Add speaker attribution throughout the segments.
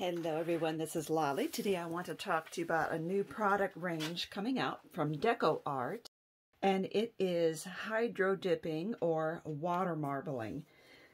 Speaker 1: Hello everyone, this is Lolly. Today I want to talk to you about a new product range coming out from Deco Art, and it is hydro dipping or water marbling.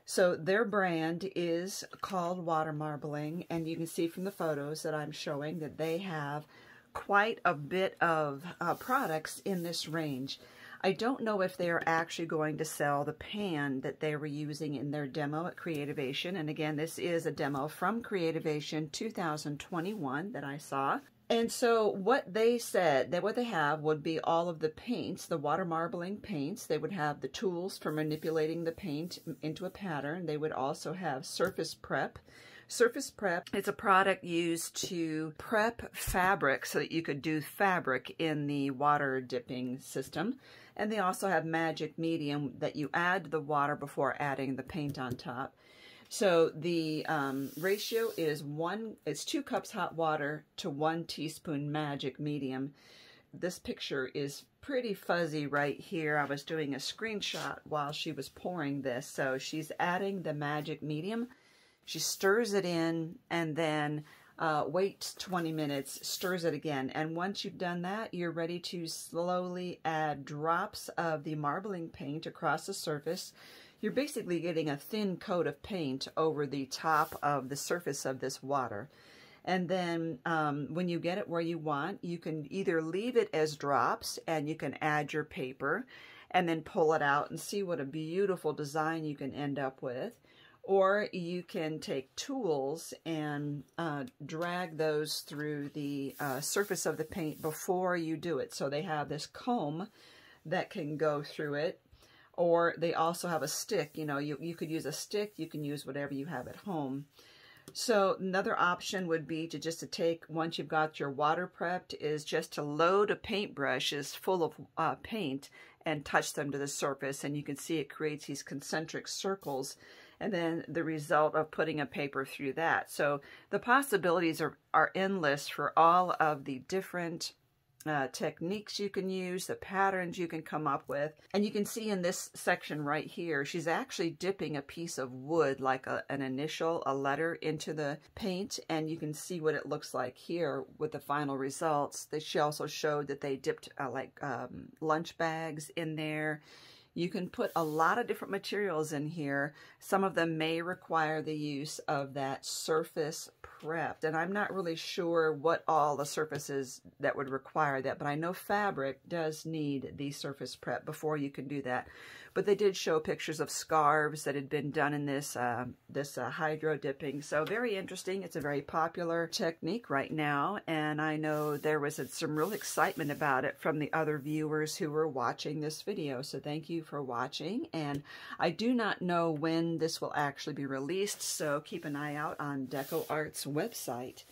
Speaker 1: So their brand is called Water Marbling, and you can see from the photos that I'm showing that they have quite a bit of uh, products in this range. I don't know if they are actually going to sell the pan that they were using in their demo at Creativation. And again, this is a demo from Creativation 2021 that I saw. And so what they said that what they have would be all of the paints, the water marbling paints. They would have the tools for manipulating the paint into a pattern. They would also have surface prep, Surface Prep, it's a product used to prep fabric so that you could do fabric in the water dipping system. And they also have magic medium that you add the water before adding the paint on top. So the um, ratio is one, it's two cups hot water to one teaspoon magic medium. This picture is pretty fuzzy right here. I was doing a screenshot while she was pouring this. So she's adding the magic medium. She stirs it in and then uh, waits 20 minutes, stirs it again. And once you've done that, you're ready to slowly add drops of the marbling paint across the surface. You're basically getting a thin coat of paint over the top of the surface of this water. And then um, when you get it where you want, you can either leave it as drops and you can add your paper and then pull it out and see what a beautiful design you can end up with. Or you can take tools and uh, drag those through the uh, surface of the paint before you do it. So they have this comb that can go through it. Or they also have a stick. You know, you, you could use a stick. You can use whatever you have at home. So another option would be to just to take, once you've got your water prepped, is just to load a paintbrush is full of uh, paint and touch them to the surface. And you can see it creates these concentric circles and then the result of putting a paper through that. So the possibilities are, are endless for all of the different uh, techniques you can use, the patterns you can come up with. And you can see in this section right here, she's actually dipping a piece of wood, like a, an initial, a letter, into the paint. And you can see what it looks like here with the final results. That she also showed that they dipped uh, like um, lunch bags in there you can put a lot of different materials in here. Some of them may require the use of that surface prepped. And I'm not really sure what all the surfaces that would require that, but I know fabric does need the surface prep before you can do that. But they did show pictures of scarves that had been done in this, uh, this uh, hydro dipping. So very interesting. It's a very popular technique right now. And I know there was some real excitement about it from the other viewers who were watching this video. So thank you for watching. And I do not know when this will actually be released, so keep an eye out on Deco Art's website.